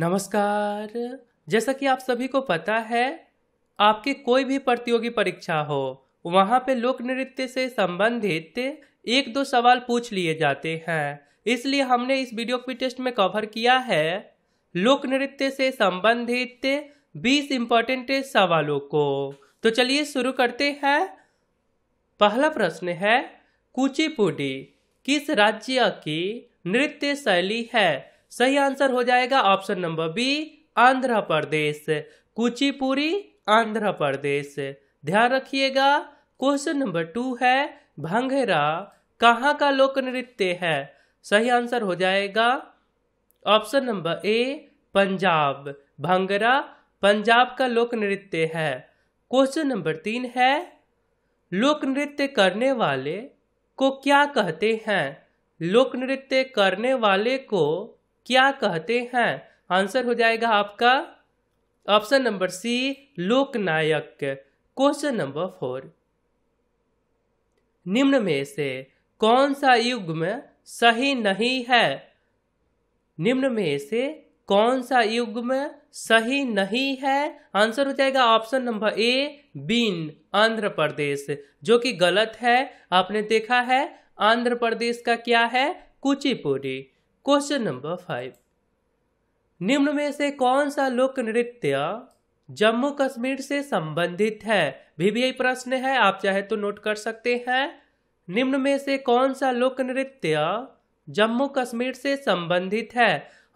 नमस्कार जैसा कि आप सभी को पता है आपके कोई भी प्रतियोगी परीक्षा हो वहाँ पे लोक नृत्य से संबंधित एक दो सवाल पूछ लिए जाते हैं इसलिए हमने इस वीडियो की टेस्ट में कवर किया है लोक नृत्य से संबंधित 20 इंपॉर्टेंट सवालों को तो चलिए शुरू करते हैं पहला प्रश्न है कुचिपुडी किस राज्य की नृत्य शैली है सही आंसर हो जाएगा option number B Andhra Pradesh Kuchipudi Andhra Pradesh ध्यान रखिएगा क्वेश्चन नंबर टू है भंगेरा कहाँ का लोक नृत्य है सही आंसर हो जाएगा option number A Punjab Bhangra Punjab का लोक नृत्य है क्वेश्चन नंबर तीन है लोक नृत्य करने वाले को क्या कहते हैं लोक नृत्य करने वाले को क्या कहते हैं आंसर हो जाएगा आपका ऑप्शन नंबर सी लोकनायक क्वेश्चन नंबर फोर निम्न में से कौन सा युग में सही नहीं है निम्न में से कौन सा युग में सही नहीं है आंसर हो जाएगा ऑप्शन नंबर ए बीन आंध्र प्रदेश जो कि गलत है आपने देखा है आंध्र प्रदेश का क्या है कुचिपुड़ी क्वेश्चन नंबर फाइव निम्न में से कौन सा लोक नृत्य जम्मू कश्मीर से संबंधित है भी, भी यही प्रश्न है आप चाहे तो नोट कर सकते हैं निम्न में से कौन सा लोक नृत्य जम्मू कश्मीर से संबंधित है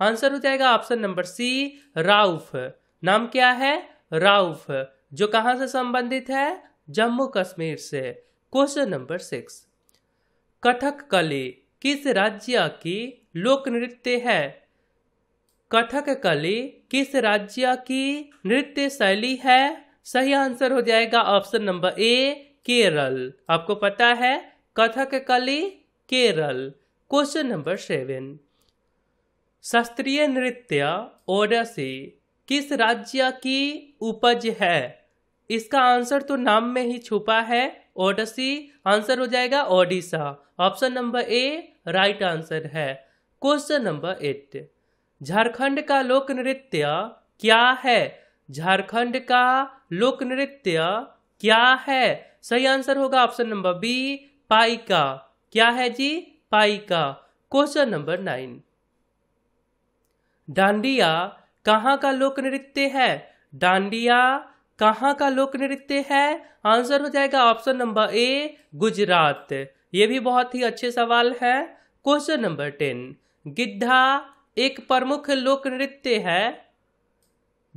आंसर हो जाएगा ऑप्शन नंबर सी राउफ नाम क्या है राउफ जो कहाँ से संबंधित है जम्मू कश्मीर से क्वेश्चन नंबर सिक्स कथक कली किस राज्य की लोक नृत्य है कथक कली किस राज्य की नृत्य शैली है सही आंसर हो जाएगा ऑप्शन नंबर ए केरल आपको पता है कथक कली केरल क्वेश्चन नंबर सेवन शास्त्रीय नृत्य ओडसी किस राज्य की उपज है इसका आंसर तो नाम में ही छुपा है ओडसी आंसर हो जाएगा Odisha option number A right answer है क्वेश्चन नंबर एट झारखंड का लोक नृत्य क्या है झारखंड का लोक नृत्य क्या है सही आंसर होगा ऑप्शन नंबर बी पाइका क्या है जी Paika question number nine Dandiya कहाँ का लोक नृत्य है डांडिया कहाँ का लोक नृत्य है आंसर हो जाएगा ऑप्शन नंबर ए गुजरात ये भी बहुत ही अच्छे सवाल है क्वेश्चन नंबर टेन गिद्धा एक प्रमुख लोक नृत्य है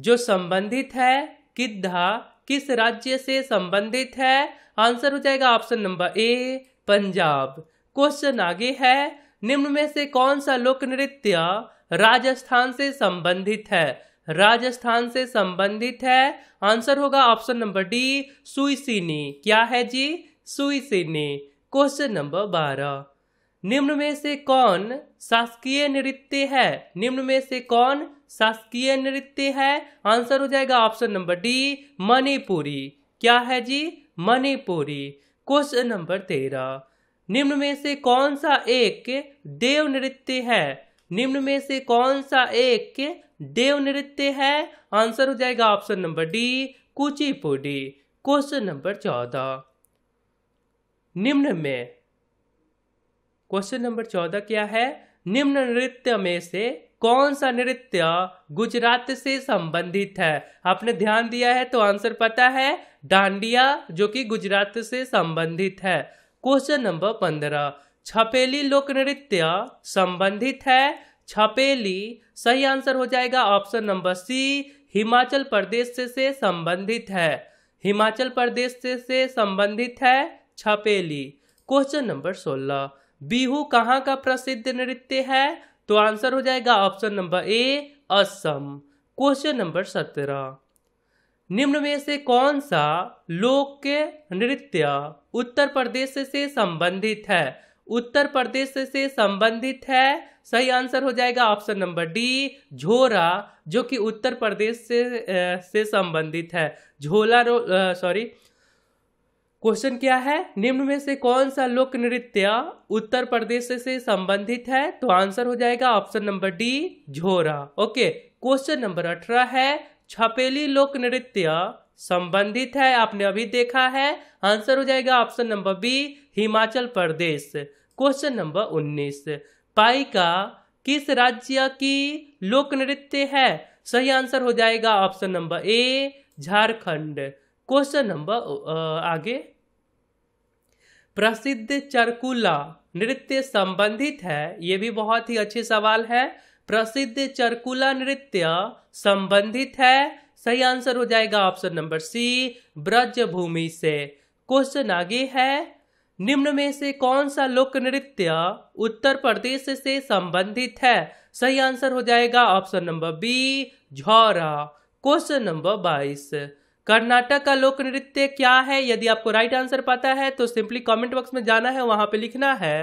जो संबंधित है गिद्धा किस राज्य से संबंधित है आंसर हो जाएगा option number A Punjab question आगे है निम्न में से कौन सा लोक नृत्य राजस्थान से संबंधित है राजस्थान से संबंधित है आंसर होगा ऑप्शन नंबर डी सुइसिनी क्या है जी सुइसिनी क्वेश्चन नंबर बारह निम्न में से कौन शासकीय नृत्य है निम्न में से कौन शासकीय नृत्य है आंसर हो जाएगा ऑप्शन नंबर डी मणिपुरी क्या है जी मणिपुरी क्वेश्चन नंबर तेरह निम्न में से कौन सा एक देव नृत्य है निम्न में से कौन सा एक देव नृत्य है आंसर हो जाएगा option number D Kuchipudi question number चौदह निम्न में क्वेश्चन नंबर चौदह क्या है निम्न नृत्य में से कौन सा नृत्य गुजरात से संबंधित है आपने ध्यान दिया है तो आंसर पता है डांडिया जो कि गुजरात से संबंधित है क्वेश्चन नंबर पंद्रह छपेली लोक नृत्य संबंधित है छपेली सही आंसर हो जाएगा option number C Himachal Pradesh से, से संबंधित है हिमाचल प्रदेश से, से संबंधित है छपेली क्वेश्चन नंबर सोलह बिहू कहाँ का प्रसिद्ध नृत्य है तो आंसर हो जाएगा option number A Assam question number सत्रह निम्न में से कौन सा लोक नृत्य उत्तर प्रदेश से संबंधित है उत्तर प्रदेश से संबंधित है सही आंसर हो जाएगा ऑप्शन नंबर डी झोरा जो कि उत्तर प्रदेश से से संबंधित है झोला रो सॉरी क्वेश्चन क्या है निम्न में से कौन सा लोक नृत्य उत्तर प्रदेश से संबंधित है तो आंसर हो जाएगा option number D Jhora okay question number अठारह है छपेली लोक नृत्य संबंधित है आपने अभी देखा है आंसर हो जाएगा option number B Himachal Pradesh question number उन्नीस पाई का किस राज्य की लोक नृत्य है सही आंसर हो जाएगा option number A Jharkhand question number आगे प्रसिद्ध चरकुला नृत्य संबंधित है ये भी बहुत ही अच्छे सवाल है प्रसिद्ध चरकुला नृत्य संबंधित है सही आंसर हो जाएगा option number C Braj Bhoomi से क्वेश्चन आगे है निम्न में से कौन सा लोक नृत्य उत्तर प्रदेश से संबंधित है सही आंसर हो जाएगा option number B Jhora question number बाईस कर्नाटक का लोक नृत्य क्या है यदि आपको राइट आंसर पता है तो सिंपली कमेंट बॉक्स में जाना है वहां पे लिखना है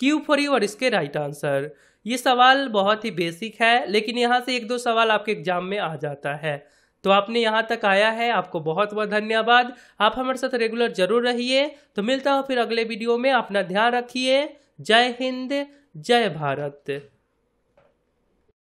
क्यू फॉर यू और इसके राइट आंसर ये सवाल बहुत ही बेसिक है लेकिन यहाँ से एक दो सवाल आपके एग्जाम में आ जाता है तो आपने यहाँ तक आया है आपको बहुत बहुत धन्यवाद आप हमारे साथ रेगुलर जरूर रहिए तो मिलता हो फिर अगले वीडियो में अपना ध्यान रखिए जय हिंद जय भारत